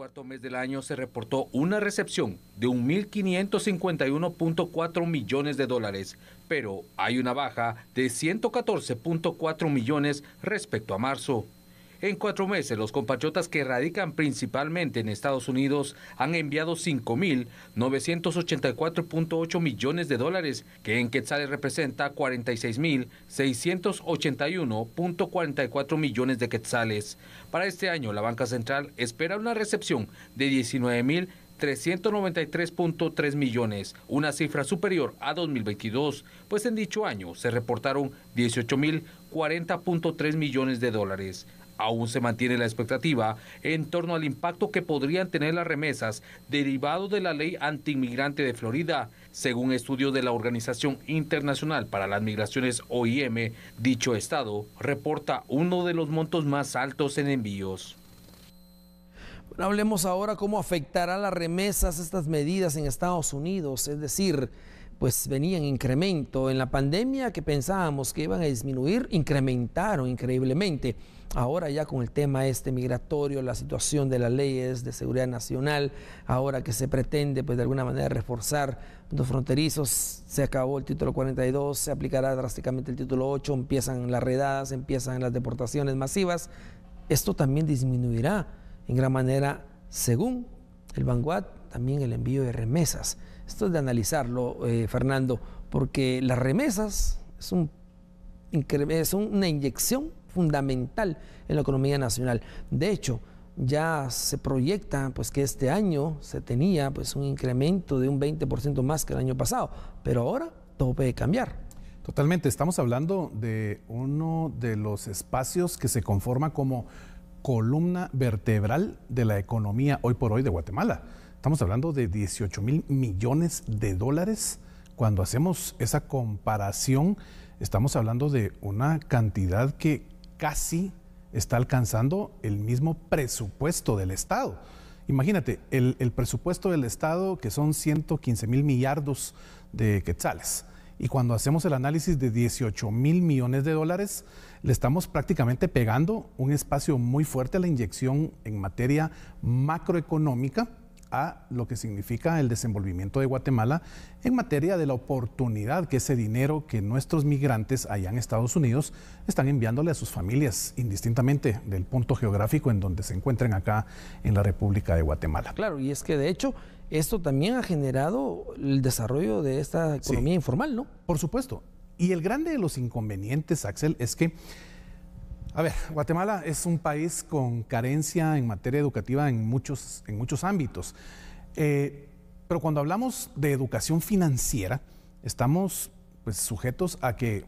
cuarto mes del año se reportó una recepción de 1.551.4 millones de dólares, pero hay una baja de 114.4 millones respecto a marzo. En cuatro meses, los compatriotas que radican principalmente en Estados Unidos han enviado 5.984.8 millones de dólares, que en quetzales representa 46.681.44 millones de quetzales. Para este año, la Banca Central espera una recepción de 19.393.3 millones, una cifra superior a 2022, pues en dicho año se reportaron 18.040.3 millones de dólares. Aún se mantiene la expectativa en torno al impacto que podrían tener las remesas derivado de la ley antiinmigrante de Florida. Según estudios de la Organización Internacional para las Migraciones OIM, dicho estado reporta uno de los montos más altos en envíos. hablemos ahora cómo afectarán las remesas estas medidas en Estados Unidos, es decir, pues venía en incremento. En la pandemia que pensábamos que iban a disminuir, incrementaron increíblemente. Ahora ya con el tema este migratorio, la situación de las leyes de seguridad nacional, ahora que se pretende pues de alguna manera reforzar los fronterizos, se acabó el título 42, se aplicará drásticamente el título 8, empiezan las redadas, empiezan las deportaciones masivas. Esto también disminuirá en gran manera, según el vanguard, también el envío de remesas. Esto es de analizarlo, eh, Fernando, porque las remesas es, una inyección fundamental en la economía nacional. De hecho, ya se proyecta pues que este año se tenía pues un incremento de un 20% más que el año pasado, pero ahora todo puede cambiar. Totalmente, estamos hablando de uno de los espacios que se conforma como columna vertebral de la economía hoy por hoy de Guatemala. Estamos hablando de 18 mil millones de dólares. Cuando hacemos esa comparación, estamos hablando de una cantidad que casi está alcanzando el mismo presupuesto del Estado. Imagínate, el, presupuesto del Estado, que son 115 mil millardos de quetzales, y cuando hacemos el análisis de 18 mil millones de dólares, le estamos prácticamente pegando un espacio muy fuerte a la inyección en materia macroeconómica a lo que significa el desenvolvimiento de Guatemala en materia de la oportunidad que ese dinero que nuestros migrantes allá en Estados Unidos están enviándole a sus familias, indistintamente del punto geográfico en donde se encuentren acá en la República de Guatemala. Claro, y es que de hecho esto también ha generado el desarrollo de esta economía informal, ¿no? Por supuesto. Y el grande de los inconvenientes, Axel, es que a ver, Guatemala es un país con carencia en materia educativa en muchos, ámbitos. Eh, pero cuando hablamos de educación financiera, estamos pues, sujetos a que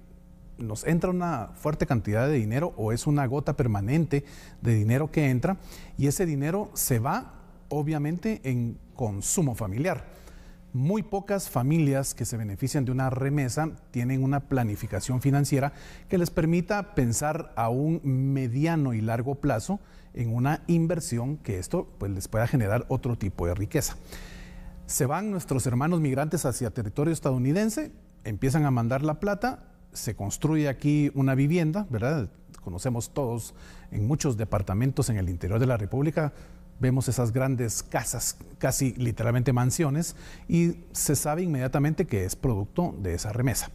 nos entra una fuerte cantidad de dinero o es una gota permanente de dinero que entra y ese dinero se va obviamente en consumo familiar. Muy pocas familias que se benefician de una remesa tienen una planificación financiera que les permita pensar a un mediano y largo plazo en una inversión que esto pues, les pueda generar otro tipo de riqueza. Se van nuestros hermanos migrantes hacia territorio estadounidense, empiezan a mandar la plata, se construye aquí una vivienda, ¿verdad? Conocemos todos en muchos departamentos en el interior de la República vemos esas grandes casas, casi literalmente mansiones, y se sabe inmediatamente que es producto de esa remesa.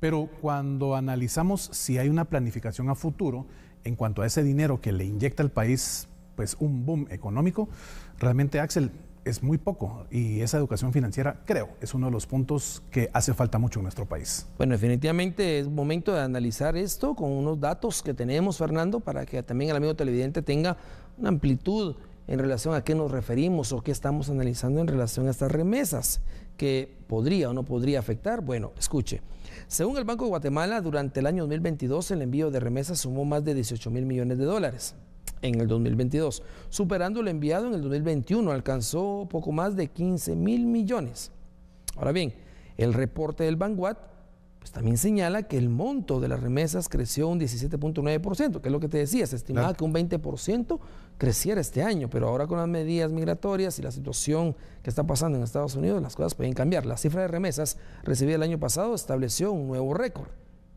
Pero cuando analizamos si hay una planificación a futuro en cuanto a ese dinero que le inyecta al país, pues un boom económico, realmente Axel es muy poco y esa educación financiera creo es uno de los puntos que hace falta mucho en nuestro país. Bueno, definitivamente es momento de analizar esto con unos datos que tenemos, Fernando, para que también el amigo televidente tenga una amplitud en relación a qué nos referimos o qué estamos analizando en relación a estas remesas, que podría o no podría afectar. Bueno, escuche. Según el Banco de Guatemala, durante el año 2022 el envío de remesas sumó más de 18 mil millones de dólares en el 2022, superando el enviado en el 2021, alcanzó poco más de 15 mil millones. Ahora bien, el reporte del Banguat pues también señala que el monto de las remesas creció un 17.9%, que es lo que te decía, se estimaba que un 20% creciera este año, pero ahora con las medidas migratorias y la situación que está pasando en Estados Unidos, las cosas pueden cambiar. La cifra de remesas recibida el año pasado estableció un nuevo récord,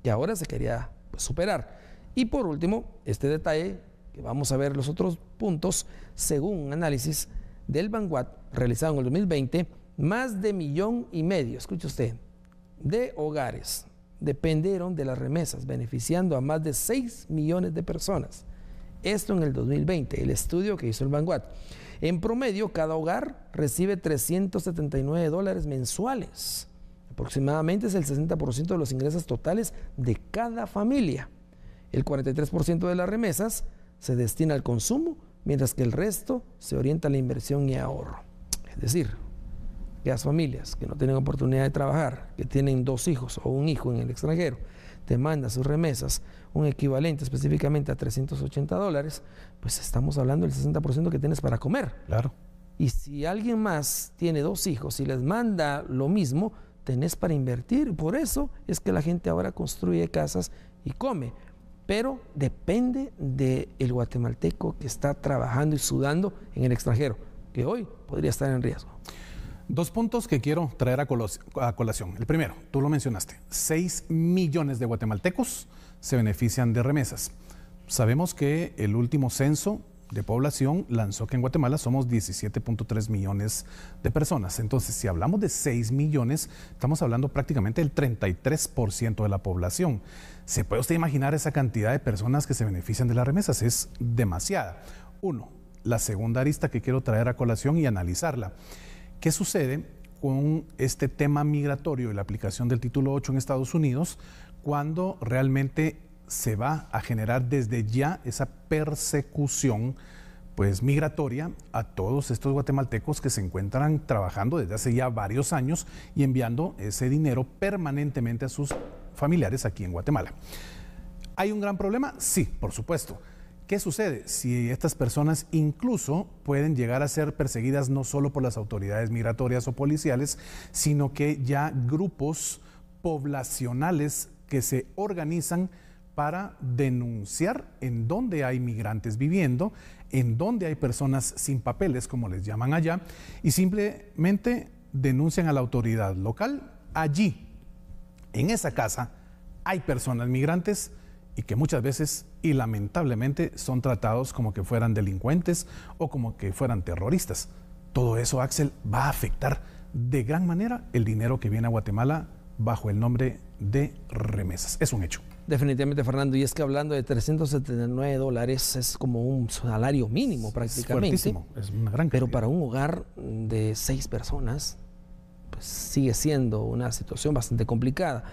que ahora se quería pues, superar. Y por último, este detalle, que vamos a ver los otros puntos, según un análisis del Banguat realizado en el 2020, más de millón y medio, escuche usted, de hogares dependieron de las remesas, beneficiando a más de 6 millones de personas. Esto en el 2020, el estudio que hizo el Vanguard. En promedio, cada hogar recibe 379 dólares mensuales. Aproximadamente es el 60% de los ingresos totales de cada familia. El 43% de las remesas se destina al consumo, mientras que el resto se orienta a la inversión y ahorro. Es decir, que las familias que no tienen oportunidad de trabajar, que tienen dos hijos o un hijo en el extranjero, te manda sus remesas, un equivalente específicamente a 380 dólares, pues estamos hablando del 60% que tienes para comer. Claro. Y si alguien más tiene dos hijos y les manda lo mismo, tenés para invertir. Por eso es que la gente ahora construye casas y come. Pero depende del guatemalteco que está trabajando y sudando en el extranjero, que hoy podría estar en riesgo. Dos puntos que quiero traer a, a colación. El primero, tú lo mencionaste, 6 millones de guatemaltecos se benefician de remesas. Sabemos que el último censo de población lanzó que en Guatemala somos 17.3 millones de personas. Entonces, si hablamos de 6 millones, estamos hablando prácticamente del 33% de la población. ¿Se puede usted imaginar esa cantidad de personas que se benefician de las remesas? Es demasiada. Uno, la segunda arista que quiero traer a colación y analizarla ¿Qué sucede con este tema migratorio y la aplicación del título 8 en Estados Unidos cuando realmente se va a generar desde ya esa persecución pues migratoria a todos estos guatemaltecos que se encuentran trabajando desde hace ya varios años y enviando ese dinero permanentemente a sus familiares aquí en Guatemala. ¿Hay un gran problema? Sí, por supuesto. ¿Qué sucede si estas personas incluso pueden llegar a ser perseguidas no solo por las autoridades migratorias o policiales, sino que ya grupos poblacionales que se organizan para denunciar en dónde hay migrantes viviendo, en dónde hay personas sin papeles, como les llaman allá, y simplemente denuncian a la autoridad local. Allí, en esa casa, hay personas migrantes y que muchas veces y lamentablemente son tratados como que fueran delincuentes o como que fueran terroristas. Todo eso, Axel, va a afectar de gran manera el dinero que viene a Guatemala bajo el nombre de remesas. Es un hecho. Definitivamente, Fernando, y es que hablando de 379 dólares es como un salario mínimo prácticamente. Es, gran Pero para un hogar de seis personas, pues sigue siendo una situación bastante complicada.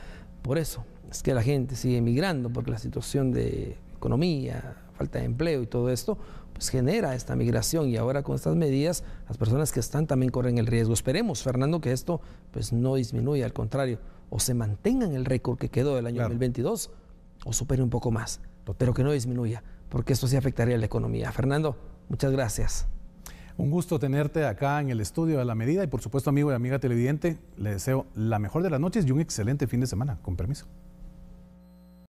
Por eso, es que la gente sigue emigrando porque la situación de economía, falta de empleo y todo esto, pues genera esta migración y ahora con estas medidas las personas que están también corren el riesgo. Esperemos, Fernando, que esto pues no disminuya, al contrario, o se mantenga en el récord que quedó del año 2022 o supere un poco más, pero que no disminuya, porque esto sí afectaría a la economía. Fernando, muchas gracias. Un gusto tenerte acá en el estudio de la medida y por supuesto amigo y amiga televidente, le deseo la mejor de las noches y un excelente fin de semana. Con permiso.